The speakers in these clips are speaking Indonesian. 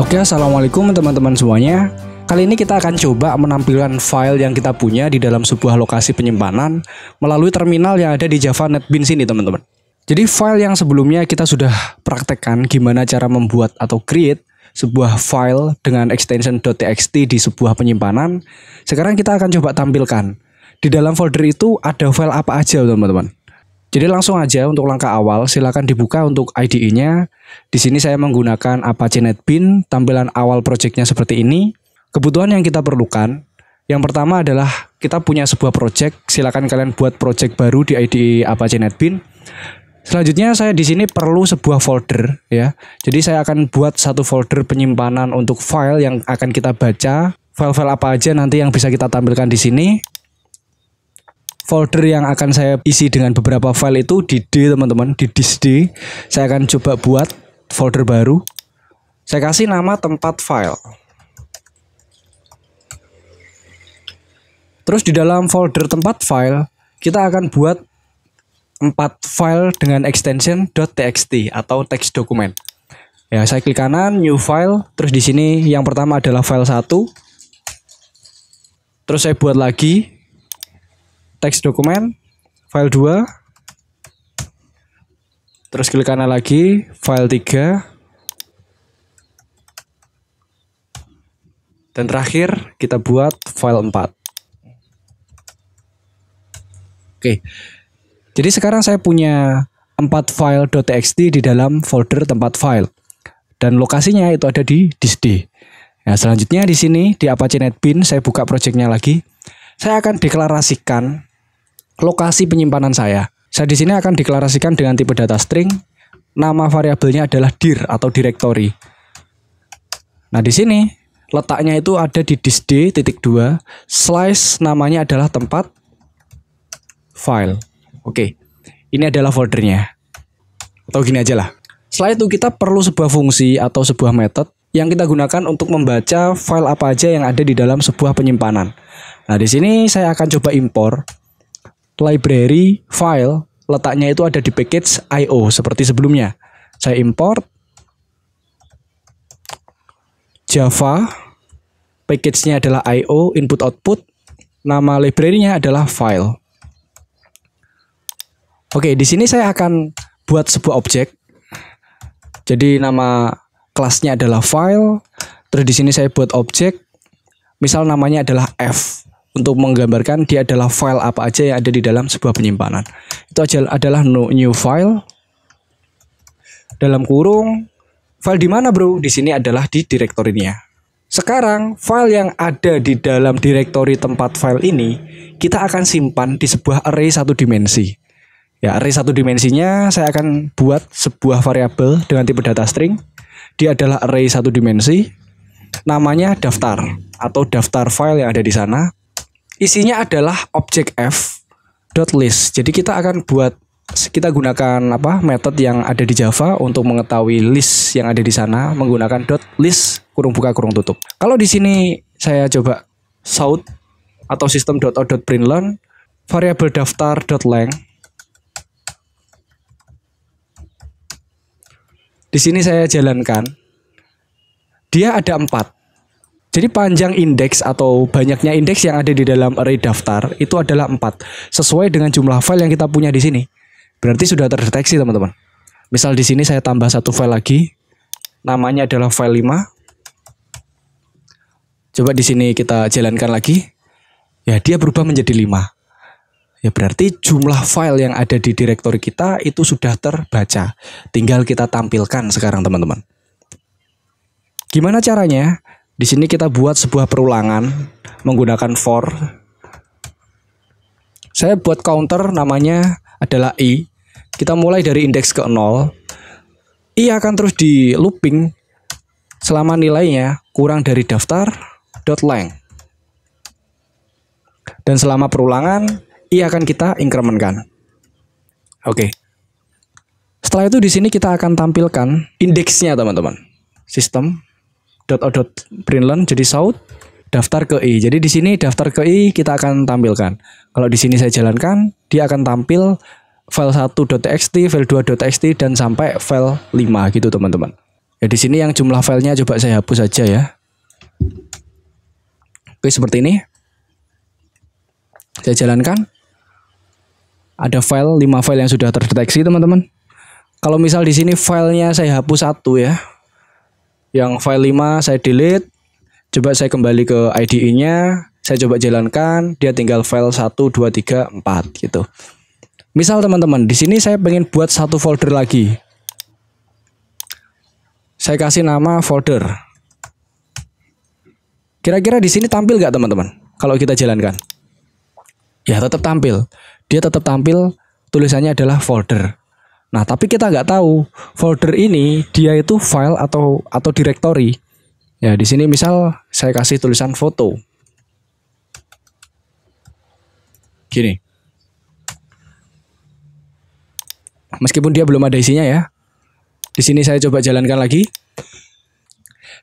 Oke, assalamualaikum teman-teman semuanya. Kali ini kita akan coba menampilkan file yang kita punya di dalam sebuah lokasi penyimpanan melalui terminal yang ada di Java NetBeans ini, teman-teman. Jadi file yang sebelumnya kita sudah praktekkan gimana cara membuat atau create sebuah file dengan extension .txt di sebuah penyimpanan. Sekarang kita akan coba tampilkan. Di dalam folder itu ada file apa aja, teman-teman. Jadi langsung aja untuk langkah awal silakan dibuka untuk IDE-nya. Di sini saya menggunakan Apache NetBeans. tampilan awal projectnya seperti ini. Kebutuhan yang kita perlukan, yang pertama adalah kita punya sebuah project, silakan kalian buat project baru di IDE Apache NetBeans. Selanjutnya saya di sini perlu sebuah folder ya. Jadi saya akan buat satu folder penyimpanan untuk file yang akan kita baca, file-file apa aja nanti yang bisa kita tampilkan di sini folder yang akan saya isi dengan beberapa file itu di D teman-teman di disk D saya akan coba buat folder baru saya kasih nama tempat file terus di dalam folder tempat file kita akan buat empat file dengan extension .txt atau text document ya saya klik kanan new file terus di sini yang pertama adalah file 1 terus saya buat lagi teks dokumen, file 2. Terus klik kanan lagi, file 3. Dan terakhir kita buat file 4. Oke. Jadi sekarang saya punya 4 file .txt di dalam folder tempat file. Dan lokasinya itu ada di disk D. Nah, selanjutnya di sini di Apache NetBeans saya buka projectnya lagi. Saya akan deklarasikan lokasi penyimpanan saya. Saya di sini akan deklarasikan dengan tipe data string. Nama variabelnya adalah dir atau directory. Nah, di sini letaknya itu ada di disk D 2. Slice namanya adalah tempat file. Oke. Ini adalah foldernya. Atau gini aja lah. Setelah itu kita perlu sebuah fungsi atau sebuah method yang kita gunakan untuk membaca file apa aja yang ada di dalam sebuah penyimpanan. Nah, di sini saya akan coba impor library file letaknya itu ada di package IO seperti sebelumnya. Saya import Java, package-nya adalah IO, input output, nama library-nya adalah file. Oke, di sini saya akan buat sebuah objek. Jadi nama kelasnya adalah file, terus di sini saya buat objek, misal namanya adalah F untuk menggambarkan dia adalah file apa aja yang ada di dalam sebuah penyimpanan. Itu aja adalah new file dalam kurung file di mana bro? Di sini adalah di direktorinya. Sekarang file yang ada di dalam direktori tempat file ini kita akan simpan di sebuah array satu dimensi. Ya, array satu dimensinya saya akan buat sebuah variabel dengan tipe data string. Dia adalah array satu dimensi. Namanya daftar atau daftar file yang ada di sana isinya adalah objek f dot list. Jadi kita akan buat kita gunakan apa metode yang ada di Java untuk mengetahui list yang ada di sana menggunakan dot list kurung buka kurung tutup. Kalau di sini saya coba south atau sistem dot o dot println variabel daftar dot length. Di sini saya jalankan. Dia ada empat. Jadi panjang indeks atau banyaknya indeks yang ada di dalam array daftar itu adalah 4 sesuai dengan jumlah file yang kita punya di sini. Berarti sudah terdeteksi teman-teman. Misal di sini saya tambah satu file lagi. Namanya adalah file 5. Coba di sini kita jalankan lagi. Ya, dia berubah menjadi 5. Ya berarti jumlah file yang ada di direktori kita itu sudah terbaca. Tinggal kita tampilkan sekarang teman-teman. Gimana caranya? Di sini kita buat sebuah perulangan menggunakan for. Saya buat counter namanya adalah i. E. Kita mulai dari indeks ke 0. I e akan terus di looping selama nilainya kurang dari daftar .length Dan selama perulangan i e akan kita incrementkan. Oke. Setelah itu di sini kita akan tampilkan indeksnya teman-teman. Sistem dot o dot jadi South daftar ke I. Jadi di sini daftar ke I kita akan tampilkan. Kalau di sini saya jalankan, dia akan tampil file 1.txt, file 2.txt dan sampai file 5 gitu teman-teman. Ya di sini yang jumlah filenya coba saya hapus saja ya. Oke seperti ini. Saya jalankan. Ada file 5 file yang sudah terdeteksi teman-teman. Kalau misal di sini filenya saya hapus satu ya, yang file 5 saya delete coba saya kembali ke id nya saya coba jalankan dia tinggal file 1 2 3 4 gitu misal teman-teman di sini saya pengen buat satu folder lagi saya kasih nama folder kira-kira di sini tampil nggak teman-teman kalau kita jalankan ya tetap tampil dia tetap tampil tulisannya adalah folder Nah, tapi kita nggak tahu folder ini dia itu file atau atau directory. Ya, di sini misal saya kasih tulisan foto. Gini. Meskipun dia belum ada isinya ya. Di sini saya coba jalankan lagi.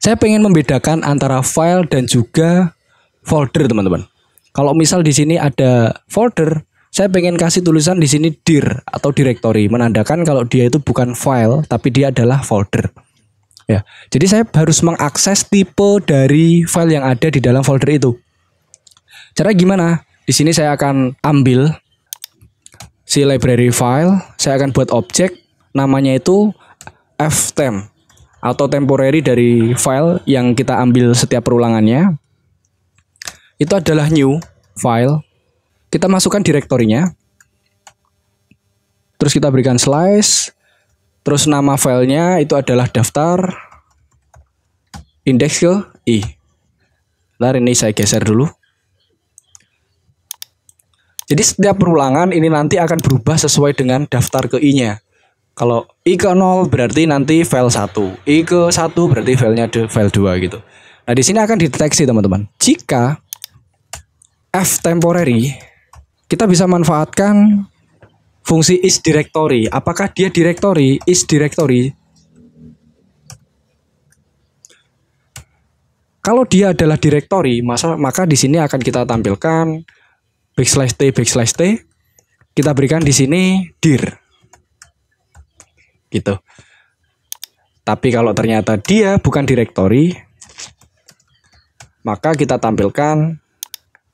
Saya pengen membedakan antara file dan juga folder, teman-teman. Kalau misal di sini ada folder, saya pengen kasih tulisan di sini dir atau directory menandakan kalau dia itu bukan file tapi dia adalah folder. Ya, jadi saya harus mengakses tipe dari file yang ada di dalam folder itu. Cara gimana? Di sini saya akan ambil si library file, saya akan buat objek namanya itu ftemp atau temporary dari file yang kita ambil setiap perulangannya. Itu adalah new file kita masukkan direktorinya. Terus kita berikan slice. Terus nama filenya itu adalah daftar indeks ke i. Ntar ini saya geser dulu. Jadi setiap perulangan ini nanti akan berubah sesuai dengan daftar ke i-nya. Kalau i ke 0 berarti nanti file 1, i ke 1 berarti filenya file 2 gitu. Nah, di sini akan dideteksi teman-teman. Jika f temporary kita bisa manfaatkan fungsi is directory. Apakah dia directory? Is directory. Kalau dia adalah directory, masa maka di sini akan kita tampilkan backslash t backslash t. Kita berikan di sini dir. Gitu. Tapi kalau ternyata dia bukan directory, maka kita tampilkan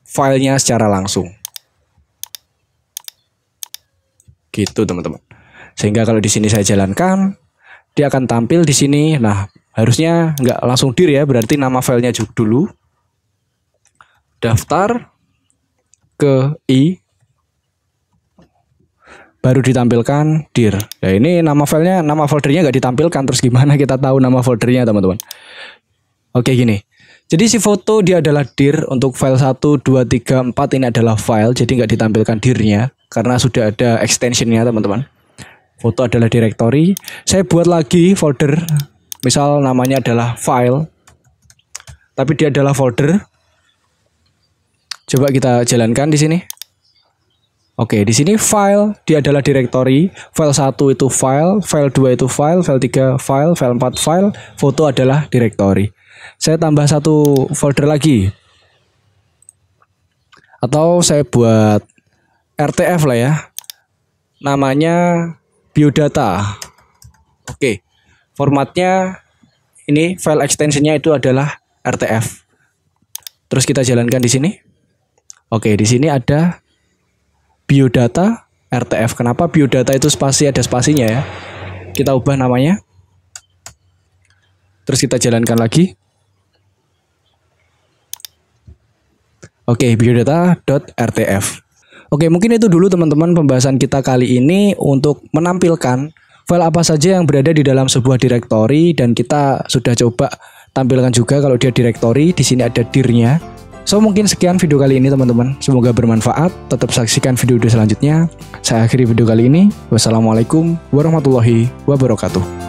filenya secara langsung. Gitu teman-teman. Sehingga kalau di sini saya jalankan, dia akan tampil di sini. Nah, harusnya nggak langsung dir ya, berarti nama filenya juga dulu. Daftar ke i baru ditampilkan dir. Ya ini nama filenya, nama foldernya nggak ditampilkan terus gimana kita tahu nama foldernya teman-teman? Oke gini. Jadi si foto dia adalah dir untuk file 1, 2, 3, 4 ini adalah file jadi nggak ditampilkan dirnya karena sudah ada extensionnya teman-teman foto adalah directory saya buat lagi folder misal namanya adalah file tapi dia adalah folder coba kita jalankan di sini Oke, di sini file dia adalah directory. File 1 itu file, file 2 itu file, file 3 file, file 4 file, foto adalah directory. Saya tambah satu folder lagi. Atau saya buat RTF lah ya. Namanya biodata. Oke. Formatnya ini file extensionnya itu adalah RTF. Terus kita jalankan di sini. Oke, di sini ada biodata RTF. Kenapa biodata itu spasi ada spasinya ya? Kita ubah namanya. Terus kita jalankan lagi. Oke, biodata.rtf. Oke, mungkin itu dulu teman-teman pembahasan kita kali ini untuk menampilkan file apa saja yang berada di dalam sebuah direktori dan kita sudah coba tampilkan juga kalau dia direktori di sini ada dirnya. So mungkin sekian video kali ini teman-teman. Semoga bermanfaat. Tetap saksikan video-video selanjutnya. Saya akhiri video kali ini. Wassalamualaikum warahmatullahi wabarakatuh.